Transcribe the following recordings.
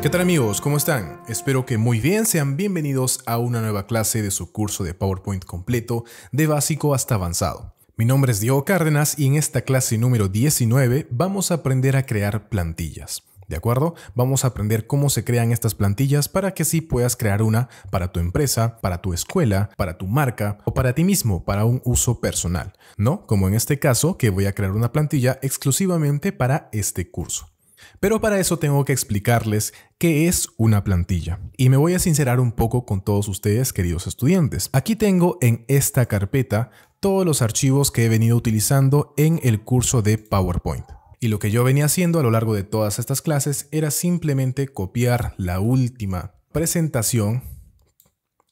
¿Qué tal amigos? ¿Cómo están? Espero que muy bien, sean bienvenidos a una nueva clase de su curso de PowerPoint completo, de básico hasta avanzado. Mi nombre es Diego Cárdenas y en esta clase número 19 vamos a aprender a crear plantillas. ¿De acuerdo? Vamos a aprender cómo se crean estas plantillas para que así puedas crear una para tu empresa, para tu escuela, para tu marca o para ti mismo, para un uso personal. No, como en este caso que voy a crear una plantilla exclusivamente para este curso. Pero para eso tengo que explicarles qué es una plantilla. Y me voy a sincerar un poco con todos ustedes, queridos estudiantes. Aquí tengo en esta carpeta todos los archivos que he venido utilizando en el curso de PowerPoint. Y lo que yo venía haciendo a lo largo de todas estas clases era simplemente copiar la última presentación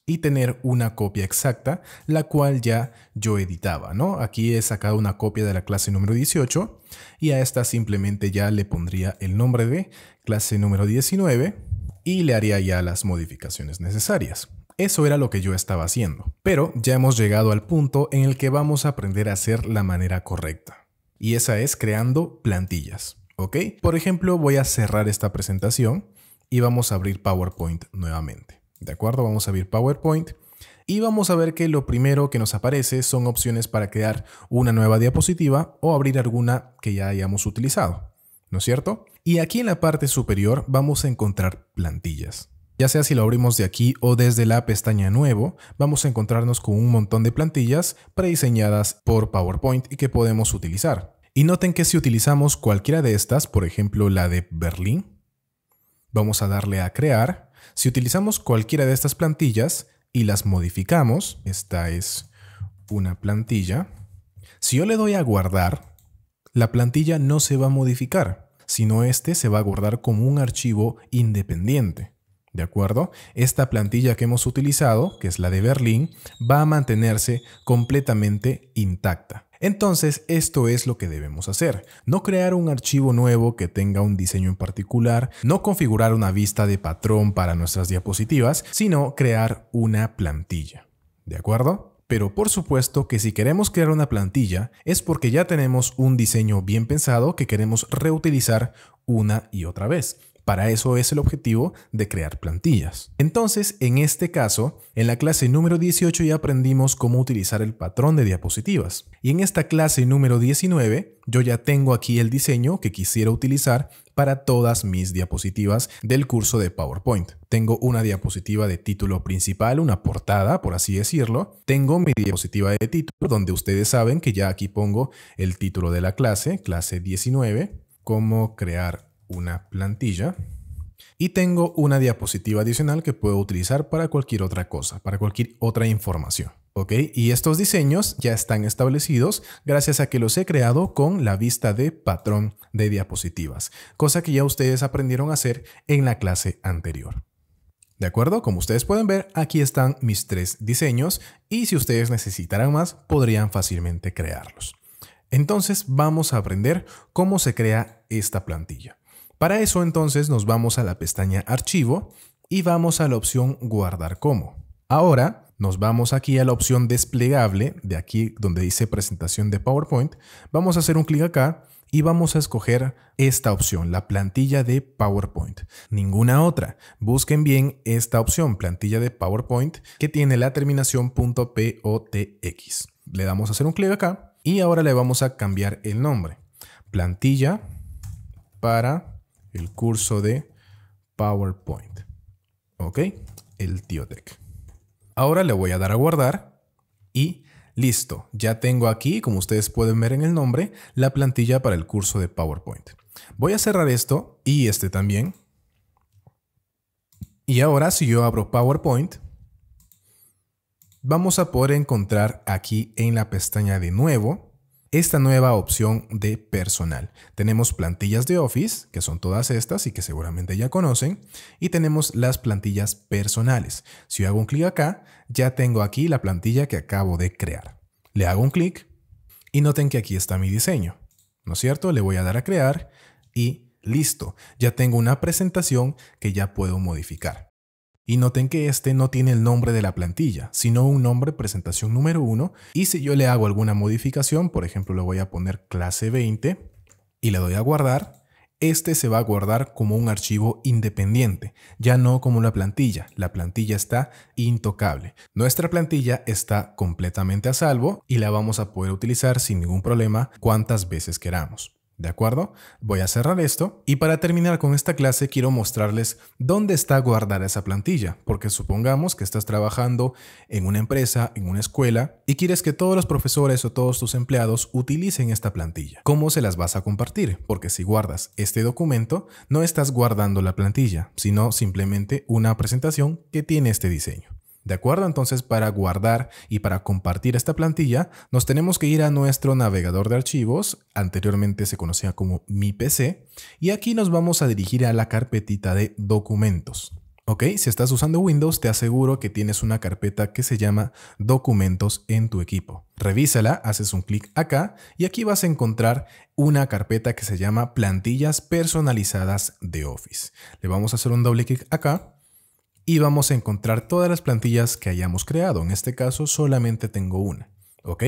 y tener una copia exacta, la cual ya yo editaba, ¿no? Aquí he sacado una copia de la clase número 18 y a esta simplemente ya le pondría el nombre de clase número 19 y le haría ya las modificaciones necesarias. Eso era lo que yo estaba haciendo, pero ya hemos llegado al punto en el que vamos a aprender a hacer la manera correcta. Y esa es creando plantillas, ¿ok? Por ejemplo, voy a cerrar esta presentación y vamos a abrir PowerPoint nuevamente. ¿De acuerdo? Vamos a abrir PowerPoint y vamos a ver que lo primero que nos aparece son opciones para crear una nueva diapositiva o abrir alguna que ya hayamos utilizado, ¿no es cierto? Y aquí en la parte superior vamos a encontrar plantillas. Ya sea si lo abrimos de aquí o desde la pestaña Nuevo, vamos a encontrarnos con un montón de plantillas prediseñadas por PowerPoint y que podemos utilizar. Y noten que si utilizamos cualquiera de estas, por ejemplo la de Berlín, vamos a darle a Crear si utilizamos cualquiera de estas plantillas y las modificamos, esta es una plantilla, si yo le doy a guardar, la plantilla no se va a modificar, sino este se va a guardar como un archivo independiente. ¿De acuerdo? Esta plantilla que hemos utilizado, que es la de Berlín, va a mantenerse completamente intacta. Entonces, esto es lo que debemos hacer. No crear un archivo nuevo que tenga un diseño en particular, no configurar una vista de patrón para nuestras diapositivas, sino crear una plantilla. ¿De acuerdo? Pero por supuesto que si queremos crear una plantilla es porque ya tenemos un diseño bien pensado que queremos reutilizar una y otra vez. Para eso es el objetivo de crear plantillas. Entonces, en este caso, en la clase número 18 ya aprendimos cómo utilizar el patrón de diapositivas. Y en esta clase número 19, yo ya tengo aquí el diseño que quisiera utilizar para todas mis diapositivas del curso de PowerPoint. Tengo una diapositiva de título principal, una portada, por así decirlo. Tengo mi diapositiva de título, donde ustedes saben que ya aquí pongo el título de la clase, clase 19, cómo crear una plantilla y tengo una diapositiva adicional que puedo utilizar para cualquier otra cosa, para cualquier otra información. ¿Ok? Y estos diseños ya están establecidos gracias a que los he creado con la vista de patrón de diapositivas, cosa que ya ustedes aprendieron a hacer en la clase anterior. ¿De acuerdo? Como ustedes pueden ver, aquí están mis tres diseños y si ustedes necesitaran más, podrían fácilmente crearlos. Entonces vamos a aprender cómo se crea esta plantilla. Para eso entonces nos vamos a la pestaña Archivo y vamos a la opción Guardar como. Ahora nos vamos aquí a la opción desplegable, de aquí donde dice presentación de PowerPoint, vamos a hacer un clic acá y vamos a escoger esta opción, la plantilla de PowerPoint. Ninguna otra. Busquen bien esta opción, plantilla de PowerPoint, que tiene la terminación .potx. Le damos a hacer un clic acá y ahora le vamos a cambiar el nombre. Plantilla para el curso de PowerPoint. ¿Ok? El Tiotec. Ahora le voy a dar a guardar y listo. Ya tengo aquí, como ustedes pueden ver en el nombre, la plantilla para el curso de PowerPoint. Voy a cerrar esto y este también. Y ahora si yo abro PowerPoint, vamos a poder encontrar aquí en la pestaña de nuevo esta nueva opción de personal. Tenemos plantillas de Office, que son todas estas y que seguramente ya conocen, y tenemos las plantillas personales. Si hago un clic acá, ya tengo aquí la plantilla que acabo de crear. Le hago un clic y noten que aquí está mi diseño, ¿no es cierto? Le voy a dar a crear y listo, ya tengo una presentación que ya puedo modificar y noten que este no tiene el nombre de la plantilla, sino un nombre presentación número 1 y si yo le hago alguna modificación, por ejemplo le voy a poner clase 20 y le doy a guardar, este se va a guardar como un archivo independiente, ya no como la plantilla. La plantilla está intocable. Nuestra plantilla está completamente a salvo y la vamos a poder utilizar sin ningún problema cuantas veces queramos. ¿De acuerdo? Voy a cerrar esto y para terminar con esta clase quiero mostrarles dónde está guardada esa plantilla, porque supongamos que estás trabajando en una empresa, en una escuela y quieres que todos los profesores o todos tus empleados utilicen esta plantilla. ¿Cómo se las vas a compartir? Porque si guardas este documento, no estás guardando la plantilla, sino simplemente una presentación que tiene este diseño. ¿De acuerdo? Entonces para guardar y para compartir esta plantilla nos tenemos que ir a nuestro navegador de archivos, anteriormente se conocía como mi PC, y aquí nos vamos a dirigir a la carpetita de documentos. Ok, si estás usando Windows, te aseguro que tienes una carpeta que se llama Documentos en tu equipo. Revísala, haces un clic acá y aquí vas a encontrar una carpeta que se llama Plantillas personalizadas de Office. Le vamos a hacer un doble clic acá y vamos a encontrar todas las plantillas que hayamos creado. En este caso solamente tengo una. ¿Ok?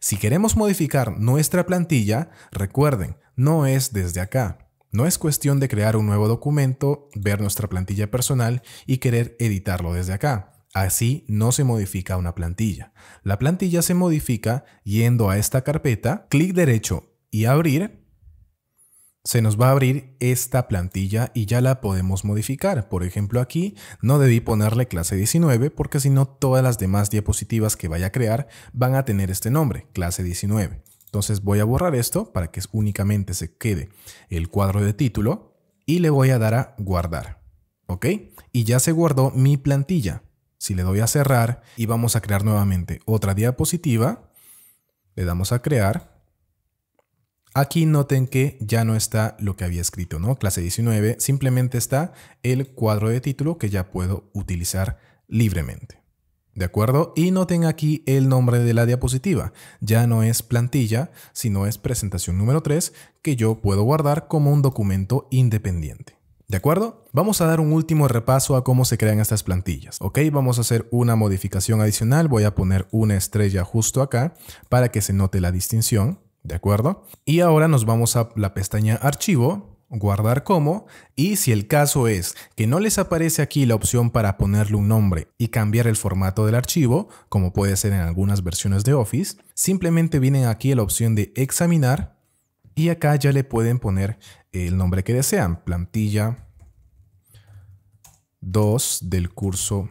Si queremos modificar nuestra plantilla, recuerden, no es desde acá. No es cuestión de crear un nuevo documento, ver nuestra plantilla personal y querer editarlo desde acá. Así no se modifica una plantilla. La plantilla se modifica yendo a esta carpeta, clic derecho y abrir se nos va a abrir esta plantilla y ya la podemos modificar. Por ejemplo, aquí no debí ponerle clase 19 porque si no todas las demás diapositivas que vaya a crear van a tener este nombre, clase 19. Entonces voy a borrar esto para que únicamente se quede el cuadro de título y le voy a dar a guardar. ¿Ok? Y ya se guardó mi plantilla. Si le doy a cerrar y vamos a crear nuevamente otra diapositiva, le damos a crear Aquí noten que ya no está lo que había escrito, ¿no? Clase 19, simplemente está el cuadro de título que ya puedo utilizar libremente. ¿De acuerdo? Y noten aquí el nombre de la diapositiva. Ya no es plantilla, sino es presentación número 3 que yo puedo guardar como un documento independiente. ¿De acuerdo? Vamos a dar un último repaso a cómo se crean estas plantillas, ¿ok? Vamos a hacer una modificación adicional, voy a poner una estrella justo acá para que se note la distinción, ¿de acuerdo? Y ahora nos vamos a la pestaña Archivo, Guardar como, y si el caso es que no les aparece aquí la opción para ponerle un nombre y cambiar el formato del archivo, como puede ser en algunas versiones de Office, simplemente vienen aquí a la opción de Examinar y acá ya le pueden poner el nombre que desean, plantilla 2 del curso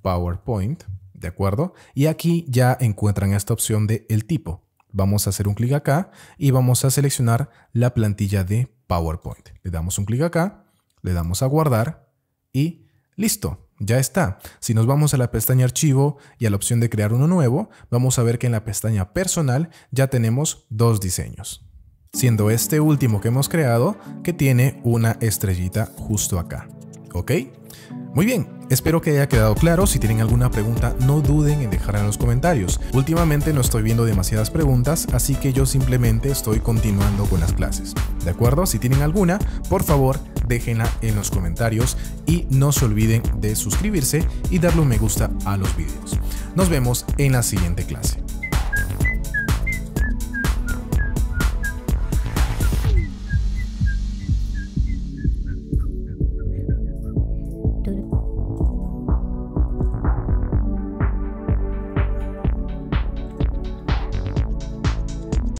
PowerPoint, ¿de acuerdo? Y aquí ya encuentran esta opción de el tipo. Vamos a hacer un clic acá y vamos a seleccionar la plantilla de PowerPoint. Le damos un clic acá, le damos a guardar y listo. Ya está. Si nos vamos a la pestaña archivo y a la opción de crear uno nuevo, vamos a ver que en la pestaña personal ya tenemos dos diseños. Siendo este último que hemos creado que tiene una estrellita justo acá. ¿ok? Muy bien, espero que haya quedado claro. Si tienen alguna pregunta, no duden en dejarla en los comentarios. Últimamente no estoy viendo demasiadas preguntas, así que yo simplemente estoy continuando con las clases. ¿De acuerdo? Si tienen alguna, por favor, déjenla en los comentarios y no se olviden de suscribirse y darle un me gusta a los videos. Nos vemos en la siguiente clase.